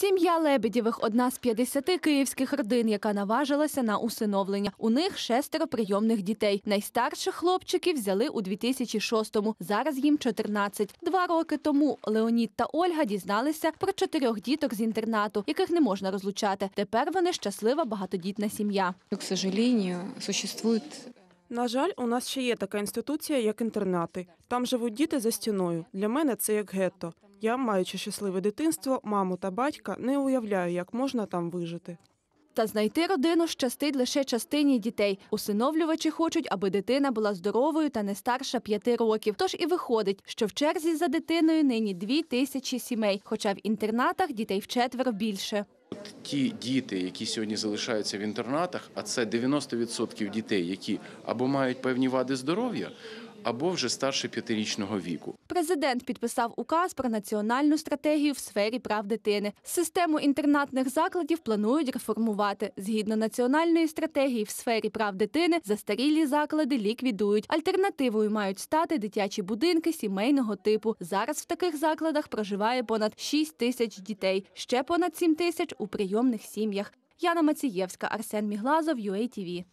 Сім'я Лебедєвих одна з 50 київських родин, яка наважилася на усиновлення. У них шестеро прийомних дітей. Найстарших хлопчиків взяли у 2006-му. Зараз їм 14. Два роки тому Леонід та Ольга дізналися про чотирьох діток з інтернату, яких не можна розлучати. Тепер вони щаслива багатодітна сім'я. Ну, к сожалению, существует э, на жаль, у нас ще є така інституція, як інтернати. Там живуть діти за стіною. Для мене це як гетто. Я, маючи щасливе дитинство, маму та батька, не уявляю, як можна там вижити. Та знайти родину щастить лише частині дітей. Усиновлювачі хочуть, аби дитина була здоровою та не старша п'яти років. Тож і виходить, що в черзі за дитиною нині дві тисячі сімей, хоча в інтернатах дітей в четверо більше. От ті діти, які сьогодні залишаються в інтернатах, а це 90% дітей, які або мають певні вади здоров'я, або вже старше п'ятирічного віку. Президент підписав указ про національну стратегію в сфері прав дитини. Систему інтернатних закладів планують реформувати. Згідно національної стратегії в сфері прав дитини, застарілі заклади ліквідують. Альтернативою мають стати дитячі будинки сімейного типу. Зараз в таких закладах проживає понад 6 тисяч дітей, ще понад 7 тисяч у прийомних сім'ях. Яна Мацієвська, Арсен Міглазов, UATV.